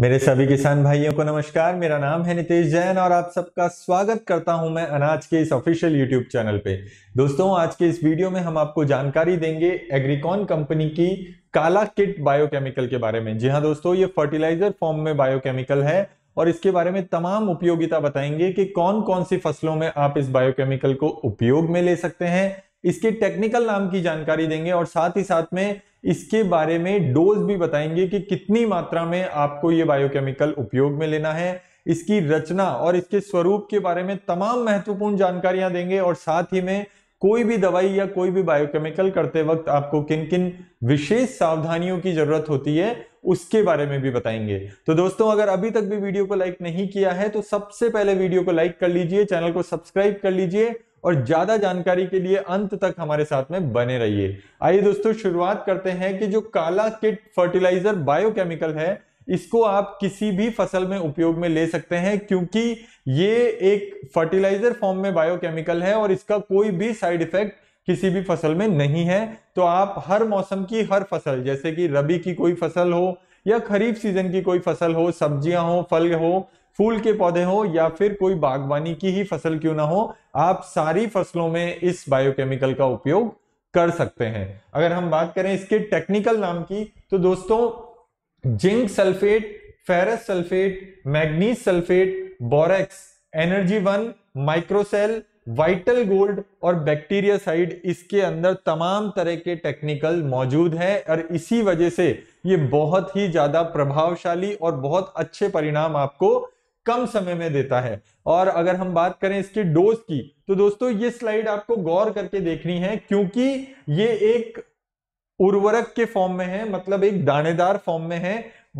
मेरे सभी किसान भाइयों को नमस्कार मेरा नाम है नितेश जैन और आप सबका स्वागत करता हूं मैं अनाज के इस ऑफिशियल यूट्यूब चैनल पे दोस्तों आज के इस वीडियो में हम आपको जानकारी देंगे एग्रीकॉन कंपनी की काला किट बायोकेमिकल के बारे में जी हाँ दोस्तों ये फर्टिलाइजर फॉर्म में बायोकेमिकल है और इसके बारे में तमाम उपयोगिता बताएंगे कि कौन कौन सी फसलों में आप इस बायोकेमिकल को उपयोग में ले सकते हैं इसके टेक्निकल नाम की जानकारी देंगे और साथ ही साथ में इसके बारे में डोज भी बताएंगे कि कितनी मात्रा में आपको ये बायोकेमिकल उपयोग में लेना है इसकी रचना और इसके स्वरूप के बारे में तमाम महत्वपूर्ण जानकारियां देंगे और साथ ही में कोई भी दवाई या कोई भी बायोकेमिकल करते वक्त आपको किन किन विशेष सावधानियों की जरूरत होती है उसके बारे में भी बताएंगे तो दोस्तों अगर अभी तक भी वीडियो को लाइक नहीं किया है तो सबसे पहले वीडियो को लाइक कर लीजिए चैनल को सब्सक्राइब कर लीजिए और ज्यादा जानकारी के लिए अंत तक हमारे साथ में बने रहिए आइए दोस्तों शुरुआत करते हैं कि जो काला किट फर्टिलाइजर बायोकेमिकल है इसको आप किसी भी फसल में उपयोग में ले सकते हैं क्योंकि ये एक फर्टिलाइजर फॉर्म में बायोकेमिकल है और इसका कोई भी साइड इफेक्ट किसी भी फसल में नहीं है तो आप हर मौसम की हर फसल जैसे कि रबी की कोई फसल हो या खरीफ सीजन की कोई फसल हो सब्जियां हो फल हो फूल के पौधे हो या फिर कोई बागवानी की ही फसल क्यों ना हो आप सारी फसलों में इस बायोकेमिकल का उपयोग कर सकते हैं अगर हम बात करें इसके टेक्निकल नाम की तो दोस्तों zinc sulphate ferrous sulphate manganese sulphate borax energy one microcell vital gold और बैक्टीरिया साइड इसके अंदर तमाम तरह के टेक्निकल मौजूद हैं और इसी वजह से ये बहुत ही ज्यादा प्रभावशाली और बहुत अच्छे परिणाम आपको कम समय में देता है और अगर हम बात करें इसके डोज की तो दोस्तों ये स्लाइड आपको गौर करके देखनी है क्योंकि ये एक उर्वरक के फॉर्म में है मतलब एक दानेदार फॉर्म में है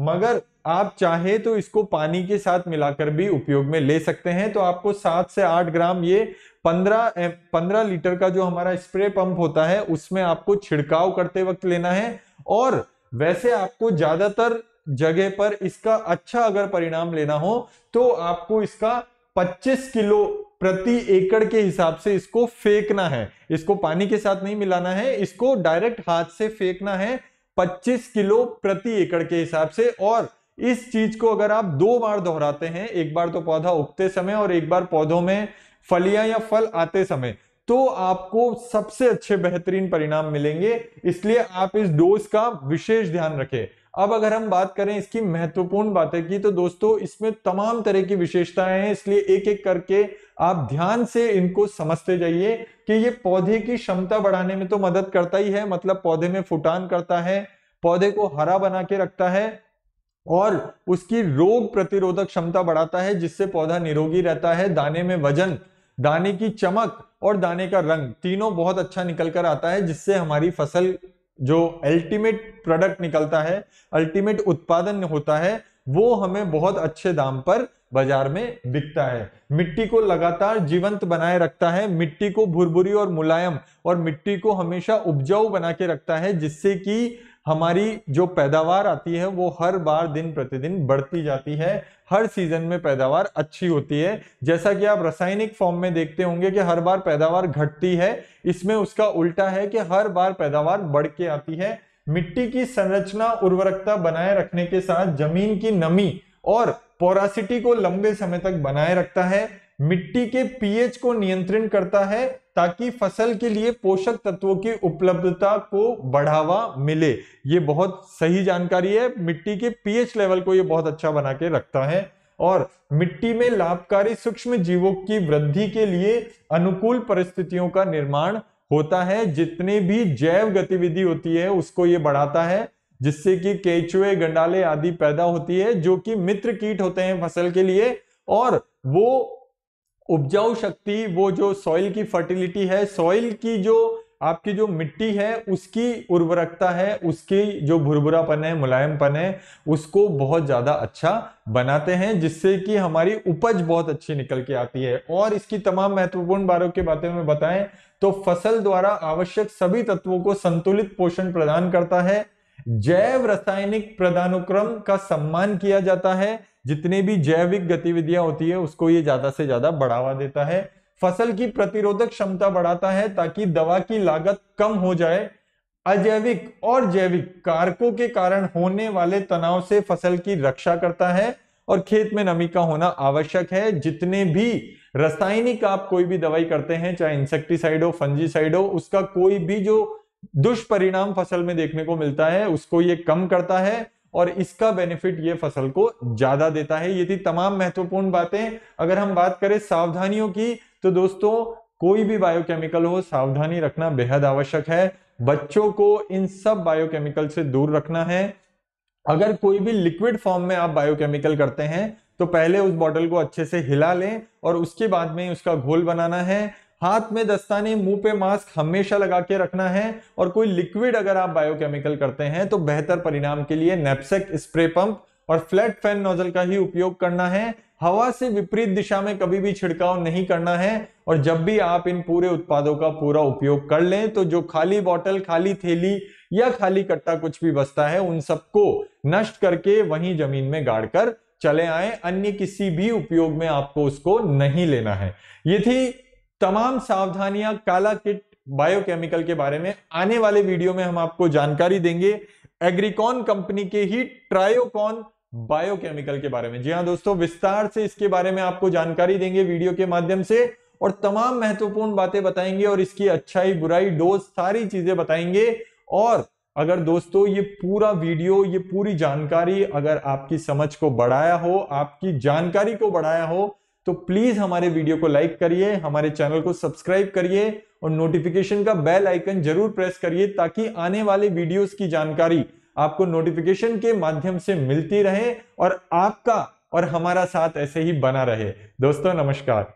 मगर आप चाहे तो इसको पानी के साथ मिलाकर भी उपयोग में ले सकते हैं तो आपको सात से आठ ग्राम ये पंद्रह पंद्रह लीटर का जो हमारा स्प्रे पंप होता है उसमें आपको छिड़काव करते वक्त लेना है और वैसे आपको ज्यादातर जगह पर इसका अच्छा अगर परिणाम लेना हो तो आपको इसका 25 किलो प्रति एकड़ के हिसाब से इसको फेंकना है इसको पानी के साथ नहीं मिलाना है इसको डायरेक्ट हाथ से फेंकना है 25 किलो प्रति एकड़ के हिसाब से और इस चीज को अगर आप दो बार दोहराते हैं एक बार तो पौधा उगते समय और एक बार पौधों में फलियां या फल आते समय तो आपको सबसे अच्छे बेहतरीन परिणाम मिलेंगे इसलिए आप इस डोज का विशेष ध्यान रखें अब अगर हम बात करें इसकी महत्वपूर्ण बातें की तो दोस्तों इसमें तमाम तरह की विशेषताएं हैं इसलिए एक एक करके आप ध्यान से इनको समझते जाइए कि ये पौधे की क्षमता बढ़ाने में तो मदद करता ही है मतलब पौधे में फुटान करता है पौधे को हरा बना के रखता है और उसकी रोग प्रतिरोधक क्षमता बढ़ाता है जिससे पौधा निरोगी रहता है दाने में वजन दाने की चमक और दाने का रंग तीनों बहुत अच्छा निकल कर आता है जिससे हमारी फसल जो अल्टीमेट प्रोडक्ट निकलता है अल्टीमेट उत्पादन होता है वो हमें बहुत अच्छे दाम पर बाजार में बिकता है मिट्टी को लगातार जीवंत बनाए रखता है मिट्टी को भुरभुरी और मुलायम और मिट्टी को हमेशा उपजाऊ बना के रखता है जिससे कि हमारी जो पैदावार आती है वो हर बार दिन प्रतिदिन बढ़ती जाती है हर सीजन में पैदावार अच्छी होती है जैसा कि आप रासायनिक फॉर्म में देखते होंगे कि हर बार पैदावार घटती है इसमें उसका उल्टा है कि हर बार पैदावार बढ़ के आती है मिट्टी की संरचना उर्वरकता बनाए रखने के साथ जमीन की नमी और पोरासिटी को लंबे समय तक बनाए रखता है मिट्टी के पीएच को नियंत्रित करता है ताकि फसल के लिए पोषक तत्वों की उपलब्धता को बढ़ावा मिले ये बहुत सही जानकारी है मिट्टी के पीएच लेवल को ये बहुत अच्छा बना के रखता है और मिट्टी में लाभकारी सूक्ष्म जीवों की वृद्धि के लिए अनुकूल परिस्थितियों का निर्माण होता है जितने भी जैव गतिविधि होती है उसको ये बढ़ाता है जिससे कि केचुए गंडाले आदि पैदा होती है जो कि मित्र कीट होते हैं फसल के लिए और वो उपजाऊ शक्ति वो जो सॉइल की फर्टिलिटी है सॉइल की जो आपकी जो मिट्टी है उसकी उर्वरकता है उसकी जो भुरभुरापन है मुलायमपन है उसको बहुत ज़्यादा अच्छा बनाते हैं जिससे कि हमारी उपज बहुत अच्छी निकल के आती है और इसकी तमाम महत्वपूर्ण बारों के बारे में बताएं तो फसल द्वारा आवश्यक सभी तत्वों को संतुलित पोषण प्रदान करता है जैव रासायनिक प्रदानुक्रम का सम्मान किया जाता है जितने भी जैविक गतिविधियां होती है उसको ये ज्यादा से ज्यादा बढ़ावा देता है फसल की प्रतिरोधक क्षमता बढ़ाता है ताकि दवा की लागत कम हो जाए अजैविक और जैविक कारकों के कारण होने वाले तनाव से फसल की रक्षा करता है और खेत में नमी का होना आवश्यक है जितने भी रासायनिक आप कोई भी दवाई करते हैं चाहे इंसेक्टिसाइड हो फंजीसाइड हो उसका कोई भी जो दुष्परिणाम फसल में देखने को मिलता है उसको ये कम करता है और इसका बेनिफिट ये फसल को ज्यादा देता है ये थी तमाम महत्वपूर्ण बातें अगर हम बात करें सावधानियों की तो दोस्तों कोई भी बायोकेमिकल हो सावधानी रखना बेहद आवश्यक है बच्चों को इन सब बायोकेमिकल से दूर रखना है अगर कोई भी लिक्विड फॉर्म में आप बायोकेमिकल करते हैं तो पहले उस बॉटल को अच्छे से हिला लें और उसके बाद में उसका घोल बनाना है हाथ में दस्ताने मुंह पे मास्क हमेशा लगा के रखना है और कोई लिक्विड अगर आप बायोकेमिकल करते हैं तो बेहतर परिणाम के लिए नेपसेक स्प्रे पंप और फ्लैट फैन नोजल का ही उपयोग करना है हवा से विपरीत दिशा में कभी भी छिड़काव नहीं करना है और जब भी आप इन पूरे उत्पादों का पूरा उपयोग कर लें तो जो खाली बॉटल खाली थैली या खाली कट्टा कुछ भी बसता है उन सबको नष्ट करके वहीं जमीन में गाड़कर चले आए अन्य किसी भी उपयोग में आपको उसको नहीं लेना है ये थी तमाम सावधानियां काला किट बायोकेमिकल के बारे में आने वाले वीडियो में हम आपको जानकारी देंगे एग्रीकॉन कंपनी के ही ट्रायोकॉन बायोकेमिकल के बारे में जी हाँ दोस्तों विस्तार से इसके बारे में आपको जानकारी देंगे वीडियो के माध्यम से और तमाम महत्वपूर्ण बातें बताएंगे और इसकी अच्छाई बुराई डोज सारी चीजें बताएंगे और अगर दोस्तों ये पूरा वीडियो ये पूरी जानकारी अगर आपकी समझ को बढ़ाया हो आपकी जानकारी को बढ़ाया हो तो प्लीज हमारे वीडियो को लाइक करिए हमारे चैनल को सब्सक्राइब करिए और नोटिफिकेशन का बेल आइकन जरूर प्रेस करिए ताकि आने वाले वीडियोस की जानकारी आपको नोटिफिकेशन के माध्यम से मिलती रहे और आपका और हमारा साथ ऐसे ही बना रहे दोस्तों नमस्कार